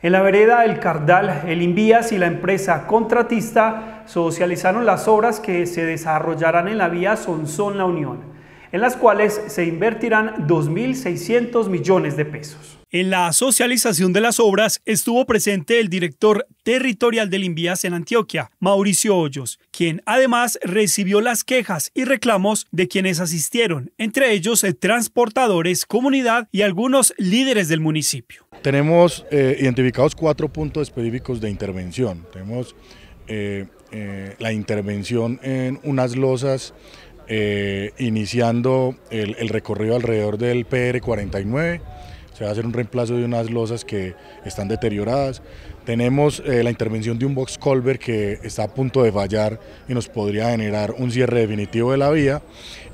En la vereda El Cardal, el Invías y la empresa contratista socializaron las obras que se desarrollarán en la vía Sonsón La Unión, en las cuales se invertirán 2.600 millones de pesos. En la socialización de las obras estuvo presente el director territorial del Invías en Antioquia, Mauricio Hoyos, quien además recibió las quejas y reclamos de quienes asistieron, entre ellos eh, transportadores, comunidad y algunos líderes del municipio. Tenemos eh, identificados cuatro puntos específicos de intervención. Tenemos eh, la intervención en unas losas iniciando el, el recorrido alrededor del PR 49 se va a hacer un reemplazo de unas losas que están deterioradas. Tenemos eh, la intervención de un box culver que está a punto de fallar y nos podría generar un cierre definitivo de la vía.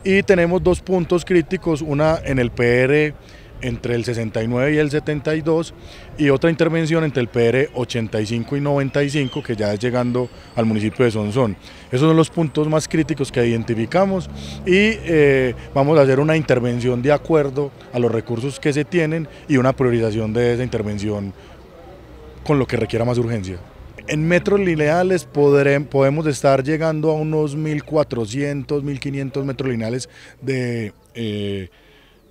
Y tenemos dos puntos críticos, una en el PR entre el 69 y el 72 y otra intervención entre el PR 85 y 95 que ya es llegando al municipio de Sonsón. Esos son los puntos más críticos que identificamos y eh, vamos a hacer una intervención de acuerdo a los recursos que se tienen y una priorización de esa intervención con lo que requiera más urgencia. En metros lineales podemos estar llegando a unos 1.400, 1.500 metros lineales de... Eh,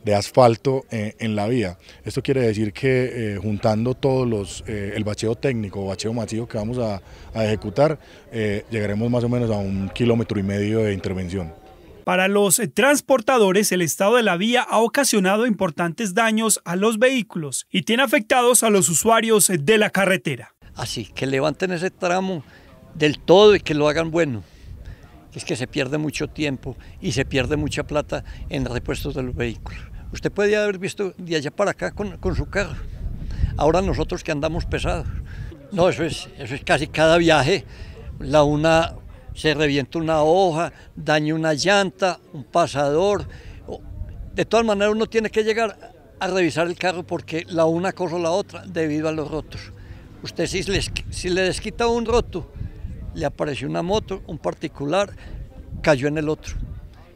de asfalto eh, en la vía. Esto quiere decir que eh, juntando todos los, eh, el bacheo técnico o bacheo masivo que vamos a, ejecutar, llegaremos más o menos a un kilómetro y medio de intervención. Para los transportadores, el estado de la vía ha ocasionado importantes daños a los vehículos y tiene afectados a los usuarios de la carretera. Así que levanten ese tramo del todo y que lo hagan bueno es que se pierde mucho tiempo y se pierde mucha plata en repuestos de los vehículos. Usted podría haber visto de allá para acá con, su carro. Ahora nosotros que andamos pesados. No, eso es, eso es casi cada viaje. La una se revienta una hoja, daña una llanta, un pasador. De todas maneras uno tiene que llegar a revisar el carro porque la una cosa la otra debido a los rotos. Usted si, les, si le desquita un roto, le apareció una moto, un particular, cayó en el otro.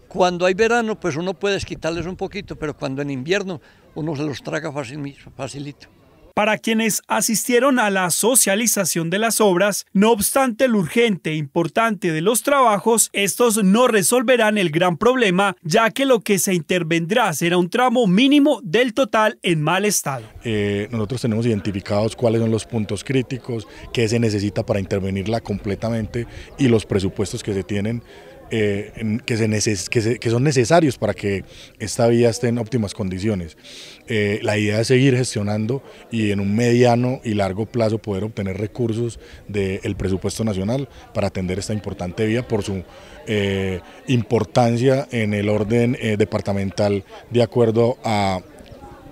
Cuando hay verano, pues uno puede quitarles un poquito, pero cuando en invierno uno se los traga fácil, facilito. Para quienes asistieron a la socialización de las obras, no obstante lo urgente e importante de los trabajos, estos no resolverán el gran problema, ya que lo que se intervendrá será un tramo mínimo del total en mal estado. Eh, nosotros tenemos identificados cuáles son los puntos críticos, qué se necesita para intervenirla completamente y los presupuestos que se tienen eh, que, se que, que, son necesarios para que esta vía esté en óptimas condiciones. Eh, la idea es seguir gestionando y en un mediano y largo plazo poder obtener recursos del presupuesto nacional para atender esta importante vía por su eh, importancia en el orden departamental de acuerdo a,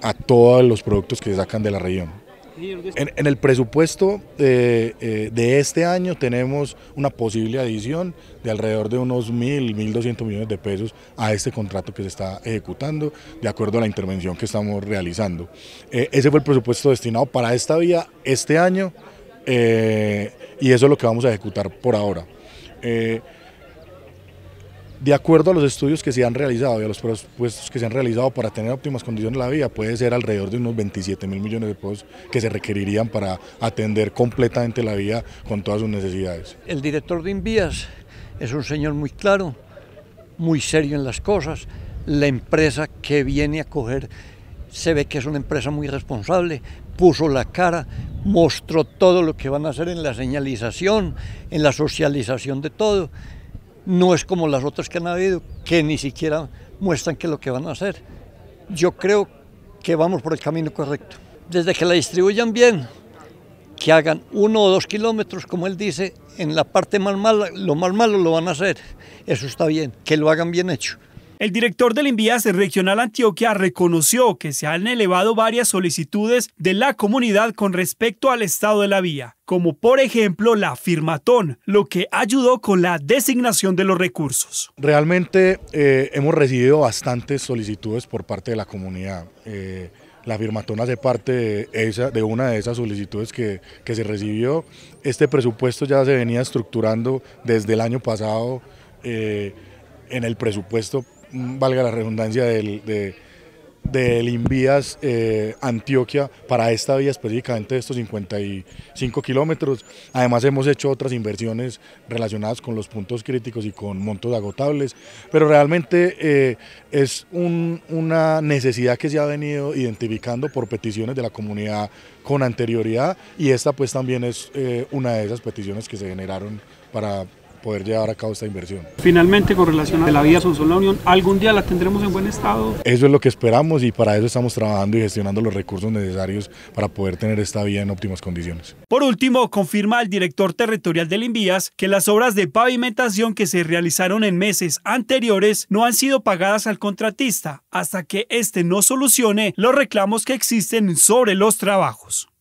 a todos los productos que se sacan de la región. En, el presupuesto eh, eh, de, este año tenemos una posible adición de alrededor de unos 1.000, 1.200 millones de pesos a este contrato que se está ejecutando de acuerdo a la intervención que estamos realizando. Eh, ese fue el presupuesto destinado para esta vía este año y eso es lo que vamos a ejecutar por ahora de acuerdo a los estudios que se han realizado y a los presupuestos que se han realizado para tener óptimas condiciones de la vía, puede ser alrededor de unos 27 mil millones de pesos que se requerirían para atender completamente la vía con todas sus necesidades. El director de Invías es un señor muy claro, muy serio en las cosas. La empresa que viene a coger se ve que es una empresa muy responsable, puso la cara, mostró todo lo que van a hacer en la señalización, en la socialización de todo no es como las otras que han habido, que ni siquiera muestran que lo que van a hacer. Yo creo que vamos por el camino correcto. Desde que la distribuyan bien, que hagan uno o dos kilómetros, como él dice, en la parte más mala, lo más malo lo van a hacer. Eso está bien, que lo hagan bien hecho. El director del invías Regional Antioquia reconoció que se han elevado varias solicitudes de la comunidad con respecto al estado de la vía, como por ejemplo la firmatón, lo que ayudó con la designación de los recursos. Realmente eh, hemos recibido bastantes solicitudes por parte de la comunidad. Eh, la firmatón hace parte de, una de esas solicitudes que, se recibió. Este presupuesto ya se venía estructurando desde el año pasado. Eh, en el presupuesto Mm, valga la redundancia, del, de, del Invías eh, Antioquia para esta vía específicamente estos 55 kilómetros. Además hemos hecho otras inversiones relacionadas con los puntos críticos y con montos agotables, pero realmente eh, es una necesidad que se ha venido identificando por peticiones de la comunidad con anterioridad y esta pues también es eh, una de esas peticiones que se generaron para poder llevar a cabo esta inversión. Finalmente, con relación a la vía Sonsona Unión, ¿algún día la tendremos en buen estado? Eso es lo que esperamos y para eso estamos trabajando y gestionando los recursos necesarios para poder tener esta vía en óptimas condiciones. Por último, confirma el director territorial del Invías que las obras de pavimentación que se realizaron en meses anteriores no han sido pagadas al contratista hasta que éste no solucione los reclamos que existen sobre los trabajos.